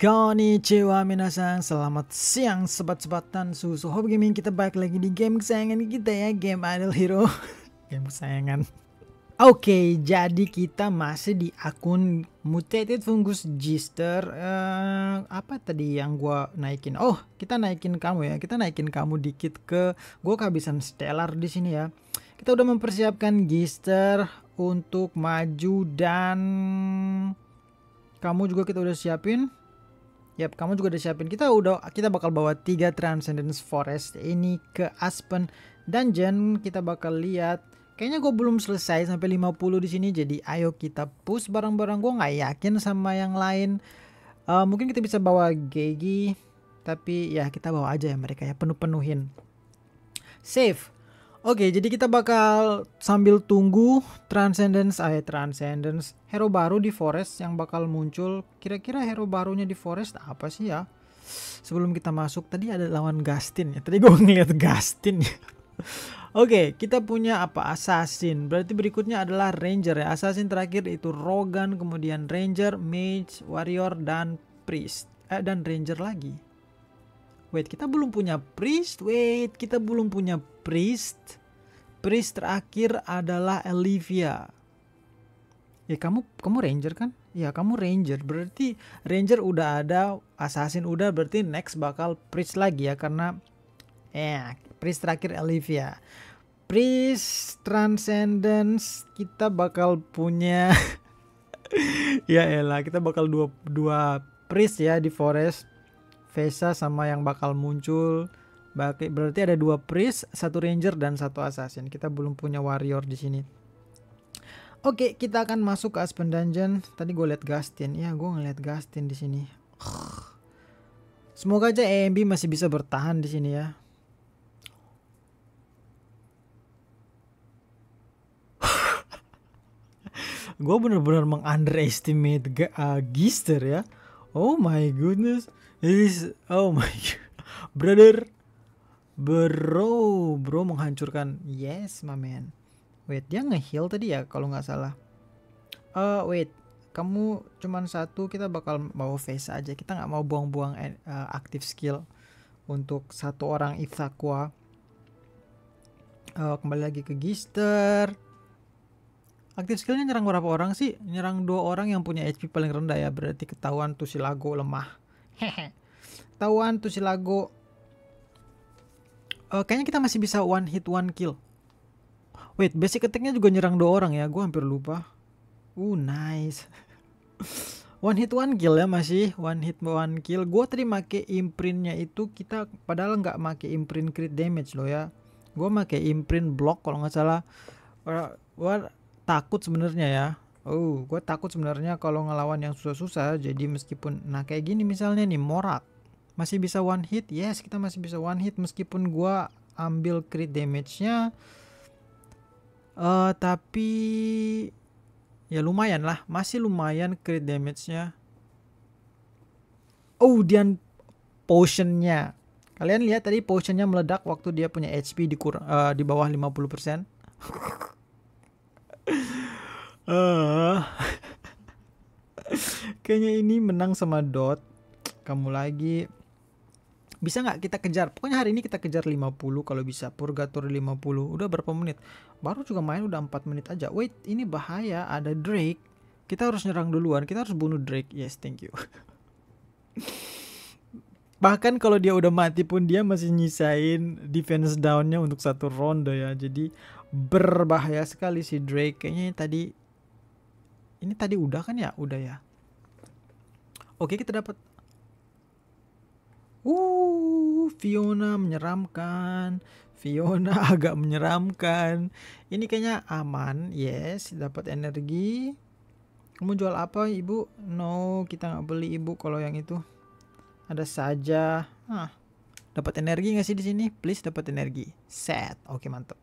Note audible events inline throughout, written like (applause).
Konnichiwa minasang, selamat siang sobat-sobat dan susu hobi gaming Kita balik lagi di game kesayangan kita ya, game Idol Hero (laughs) Game kesayangan Oke, okay, jadi kita masih di akun Mutated Fungus Gister. Uh, apa tadi yang gua naikin? Oh, kita naikin kamu ya. Kita naikin kamu dikit ke gue kehabisan stellar di sini ya. Kita udah mempersiapkan Gister untuk maju dan kamu juga kita udah siapin Yap, kamu juga udah siapin. Kita udah kita bakal bawa tiga Transcendence Forest ini ke Aspen Dungeon. Kita bakal lihat. Kayaknya gue belum selesai sampai 50 di sini. Jadi ayo kita push barang-barang. Gue nggak yakin sama yang lain. Uh, mungkin kita bisa bawa Gigi Tapi ya kita bawa aja ya mereka ya. Penuh-penuhin. Save. Oke, jadi kita bakal sambil tunggu Transcendence, eh Transcendence, hero baru di Forest yang bakal muncul. Kira-kira hero barunya di Forest apa sih ya? Sebelum kita masuk, tadi ada lawan Gastin ya. Tadi gue (laughs) ngeliat Gastin ya. Oke, kita punya apa? Assassin. Berarti berikutnya adalah Ranger ya. Assassin terakhir itu Rogan, kemudian Ranger, Mage, Warrior, dan Priest. Eh, dan Ranger lagi. Wait, kita belum punya priest. Wait, kita belum punya priest. Pris terakhir adalah Olivia. Ya kamu kamu ranger kan? Ya kamu ranger. Berarti ranger udah ada, assassin udah berarti next bakal Pris lagi ya karena eh ya, Pris terakhir Olivia. Pris Transcendence kita bakal punya (laughs) ya elah kita bakal dua dua Pris ya di forest Vesa sama yang bakal muncul Berarti ada dua priest, satu ranger dan satu assassin. Kita belum punya warrior di sini. Oke, kita akan masuk ke Aspen Dungeon. Tadi gue liat Gastin. Ya, gue ngeliat Gastin di sini. Semoga aja EMB masih bisa bertahan di sini ya. (laughs) gue bener-bener mengunderestimate uh, Gister ya. Oh my goodness, this is oh my god. (laughs) brother. Bro, bro menghancurkan. Yes, my Wait, dia ngeheal tadi ya kalau nggak salah. Uh, wait, kamu cuman satu kita bakal bawa face aja. Kita nggak mau buang-buang uh, eh, eh, aktif skill untuk satu orang Ithaqua Uh, kembali lagi ke Gister. Aktif skillnya nyerang berapa orang sih? Nyerang dua orang yang punya HP paling rendah ya. Berarti ketahuan tuh si Lago lemah. (laughs) Hehe. ketahuan tuh si Lago uh, kayaknya kita masih bisa one hit one kill. Wait, basic attacknya juga nyerang dua orang ya. Gue hampir lupa. Uh, nice. (laughs) one hit one kill ya masih one hit one kill. Gue tadi make imprintnya itu kita padahal nggak make imprint crit damage loh ya. Gue make imprint block kalau nggak salah. Gue takut sebenarnya ya. Oh, uh, gue takut sebenarnya kalau ngelawan yang susah-susah. Jadi meskipun nah kayak gini misalnya nih Morak masih bisa one hit yes kita masih bisa one hit meskipun gua ambil crit damage-nya uh, tapi ya lumayan lah masih lumayan crit damage-nya oh dan nya kalian lihat tadi potion nya meledak waktu dia punya HP di kur uh, di bawah 50% uh, (laughs) eh. (laughs) kayaknya ini menang sama dot kamu lagi bisa nggak kita kejar pokoknya hari ini kita kejar 50 kalau bisa purgatory 50 udah berapa menit baru juga main udah 4 menit aja wait ini bahaya ada Drake kita harus nyerang duluan kita harus bunuh Drake yes thank you (laughs) bahkan kalau dia udah mati pun dia masih nyisain defense downnya untuk satu ronde ya jadi berbahaya sekali si Drake kayaknya tadi ini tadi udah kan ya udah ya oke kita dapat uh Fiona menyeramkan, Fiona (laughs) agak menyeramkan. Ini kayaknya aman, yes, dapat energi. Kamu jual apa, Ibu? No, kita nggak beli Ibu kalau yang itu. Ada saja. Ah, dapat energi nggak sih di sini? Please dapat energi. Set. Oke, mantap.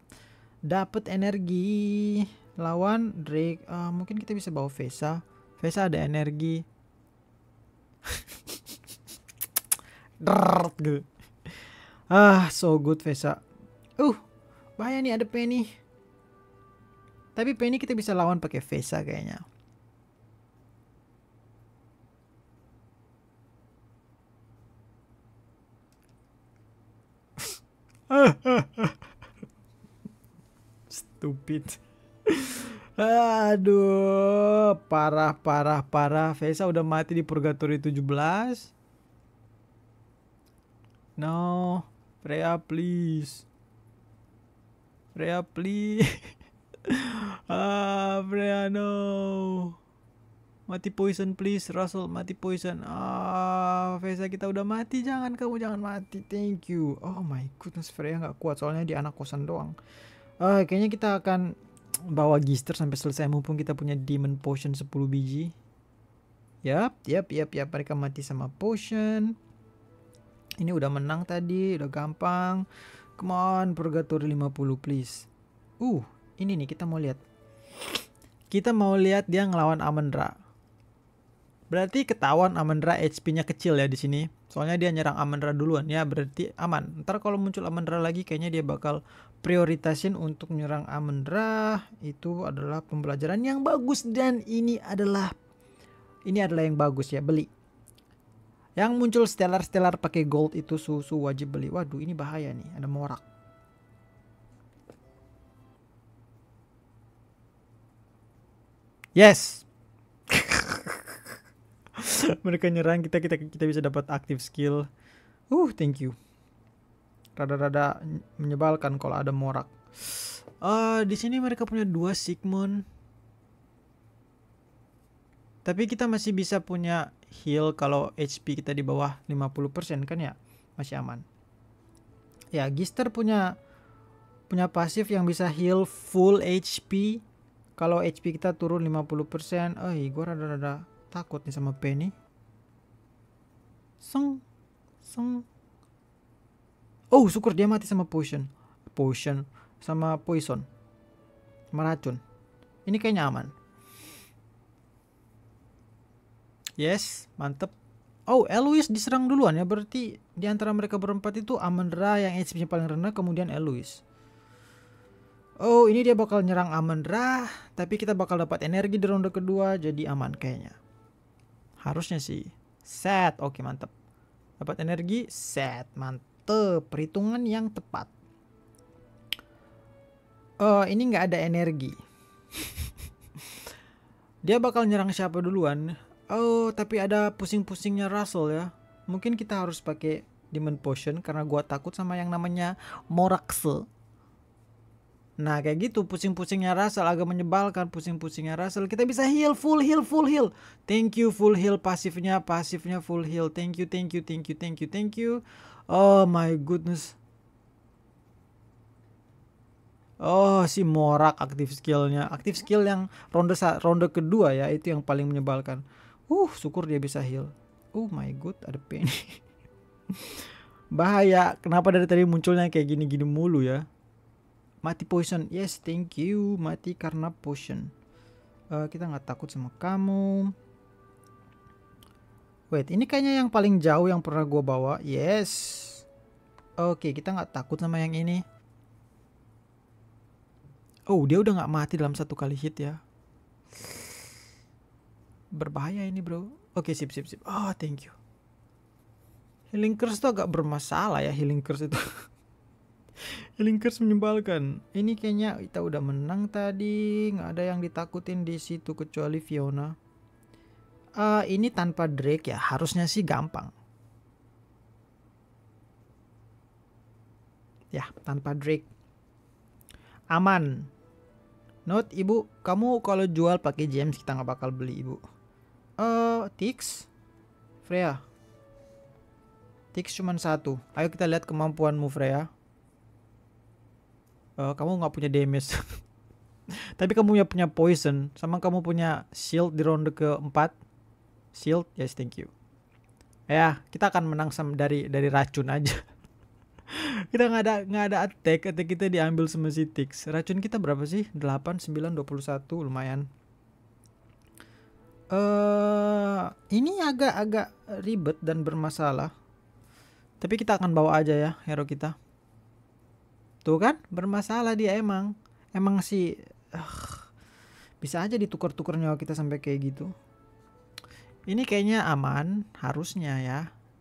Dapat energi. Lawan Drake. Uh, mungkin kita bisa bawa Vesa. Vesa ada energi. (laughs) Gitu. Ah, so good Vesa. Uh, bahaya nih ada Penny. Tapi Penny kita bisa lawan pakai Vesa kayaknya. (laughs) Stupid. Aduh, parah parah parah. Vesa udah mati di Purgatory 17. No. Rea please Rea please (laughs) Ah Freya no Mati poison please Russell mati poison Ah Vesa kita udah mati Jangan kamu jangan mati Thank you Oh my goodness Freya nggak kuat Soalnya di anak kosan doang ah, Kayaknya kita akan Bawa gister sampai selesai Mumpung kita punya demon potion 10 biji Yap yap yap yap Mereka mati sama potion ini udah menang tadi, udah gampang. Come on, Purgatory 50 please. Uh, ini nih kita mau lihat. Kita mau lihat dia ngelawan Amendra. Berarti ketahuan Amendra HP-nya kecil ya di sini. Soalnya dia nyerang Amendra duluan ya, berarti aman. Ntar kalau muncul Amendra lagi kayaknya dia bakal prioritasin untuk nyerang Amendra. Itu adalah pembelajaran yang bagus dan ini adalah ini adalah yang bagus ya, beli. Yang muncul stellar-stellar pakai gold itu susu wajib beli. Waduh, ini bahaya nih, ada morak. Yes. (laughs) Mereka nyerang kita kita kita bisa dapat aktif skill. Uh, thank you. Rada-rada menyebalkan kalau ada morak. Uh, di sini mereka punya dua Sigmund. Tapi kita masih bisa punya heal kalau HP kita di bawah 50% kan ya masih aman. Ya, Gister punya punya pasif yang bisa heal full HP kalau HP kita turun 50%. Eh, gua rada-rada takut nih sama Penny. Song song. Oh, syukur dia mati sama potion. Potion sama poison. Meracun. Ini kayaknya aman. Yes, mantep. Oh, Eloise diserang duluan ya. Berarti di antara mereka berempat itu Amandra yang HP-nya paling rendah, kemudian Eloise. Oh, ini dia bakal nyerang Amandra, tapi kita bakal dapat energi di ronde kedua, jadi aman kayaknya. Harusnya sih. Set, oke mantep. Dapat energi, set, mantep. Perhitungan yang tepat. Oh, ini nggak ada energi. (laughs) dia bakal nyerang siapa duluan? Oh, tapi ada pusing-pusingnya Russell ya. Mungkin kita harus pakai Demon Potion karena gua takut sama yang namanya Moraxel. Nah, kayak gitu pusing-pusingnya Russell agak menyebalkan pusing-pusingnya Russell. Kita bisa heal full heal full heal. Thank you full heal pasifnya, pasifnya full heal. Thank you, thank you, thank you, thank you, thank you. Oh my goodness. Oh si Morak aktif skillnya aktif skill yang ronde ronde kedua ya itu yang paling menyebalkan Uh, syukur dia bisa heal. Oh my god, ada Penny. (laughs) Bahaya, kenapa dari tadi munculnya kayak gini-gini mulu ya? Mati poison. Yes, thank you. Mati karena potion. Uh, kita nggak takut sama kamu. Wait, ini kayaknya yang paling jauh yang pernah gue bawa. Yes. Oke, okay, kita nggak takut sama yang ini. Oh, dia udah nggak mati dalam satu kali hit ya berbahaya ini bro oke sip sip sip oh thank you healing curse tuh agak bermasalah ya healing curse itu (laughs) healing curse menyebalkan ini kayaknya kita udah menang tadi nggak ada yang ditakutin di situ kecuali Fiona uh, ini tanpa Drake ya harusnya sih gampang ya tanpa Drake aman Note ibu, kamu kalau jual pakai gems kita nggak bakal beli ibu. Eh, uh, Tix, Freya, Tix cuma satu. Ayo kita lihat kemampuanmu Freya. Uh, kamu nggak punya damage. (laughs) Tapi kamu punya punya poison, sama kamu punya shield di ronde keempat. Shield, yes thank you. Ya, kita akan menang dari dari racun aja. (laughs) (laughs) kita nggak ada nggak ada attack attack kita diambil sama si Tix racun kita berapa sih 8 9 21 lumayan eh uh, ini agak-agak ribet dan bermasalah tapi kita akan bawa aja ya hero kita tuh kan bermasalah dia emang emang si uh, bisa aja ditukar-tukar nyawa kita sampai kayak gitu ini kayaknya aman harusnya ya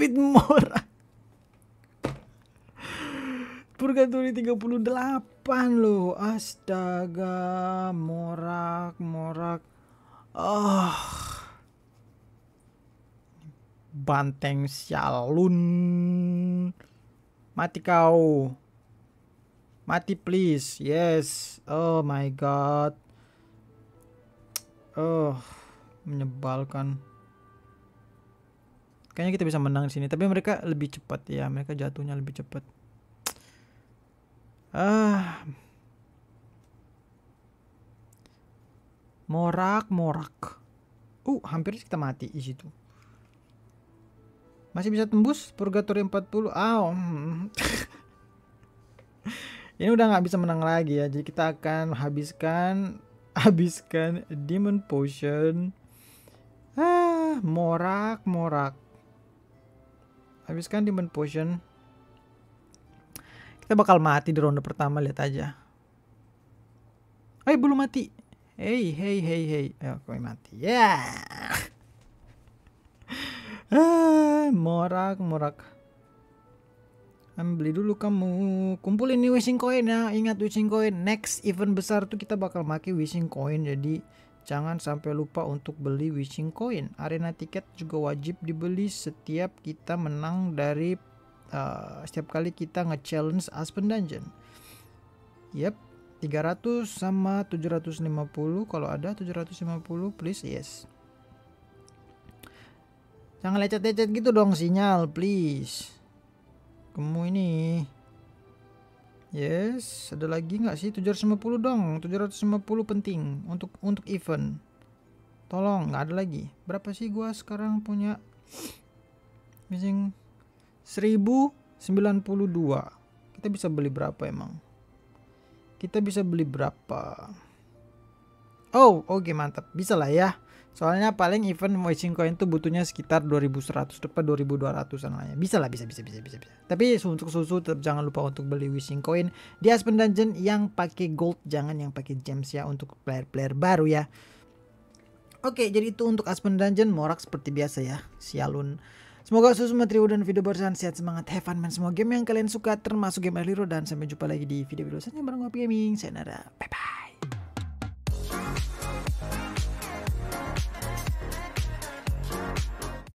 David Mora. Purgatory 38 loh. Astaga, morak, morak. Ah. Oh. Banteng Syalun. Mati kau. Mati please. Yes. Oh my god. Oh, menyebalkan kayaknya kita bisa menang di sini tapi mereka lebih cepat ya mereka jatuhnya lebih cepat ah morak morak uh hampir kita mati di situ masih bisa tembus purgatory 40 aw oh. ini udah nggak bisa menang lagi ya jadi kita akan habiskan habiskan demon potion ah morak morak Habiskan demon potion. Kita bakal mati di ronde pertama, lihat aja. Eh, belum mati. Hey, hey, hey, hey. Ayo, kau mati. Ya. Yeah. (laughs) Ah, morak, morak. Beli dulu kamu. Kumpulin nih wishing coin ya. Ingat wishing coin. Next event besar tuh kita bakal pakai wishing coin. Jadi Jangan sampai lupa untuk beli wishing coin. Arena tiket juga wajib dibeli setiap kita menang dari uh, setiap kali kita nge-challenge Aspen Dungeon. Yep, 300 sama 750 kalau ada 750 please yes. Jangan lecet-lecet gitu dong sinyal please. Kamu ini Yes, ada lagi nggak sih? 750 dong, 750 penting untuk untuk event. Tolong, nggak ada lagi. Berapa sih gua sekarang punya? Missing 1092. Kita bisa beli berapa emang? Kita bisa beli berapa? Oh, oke okay, mantap. Bisa lah ya. Soalnya paling event Moising coin tuh butuhnya sekitar 2100 dapat 2200-an lah ya. Bisa lah, bisa bisa bisa bisa bisa. Tapi untuk susu tetap jangan lupa untuk beli wishing coin di Aspen Dungeon yang pakai gold, jangan yang pakai gems ya untuk player-player baru ya. Oke, jadi itu untuk Aspen Dungeon morak seperti biasa ya. Sialun. Semoga susu material dan video barusan sehat semangat have fun main semua game yang kalian suka termasuk game Eliro dan sampai jumpa lagi di video-video selanjutnya bareng Ngopi Gaming. saya nara Bye bye.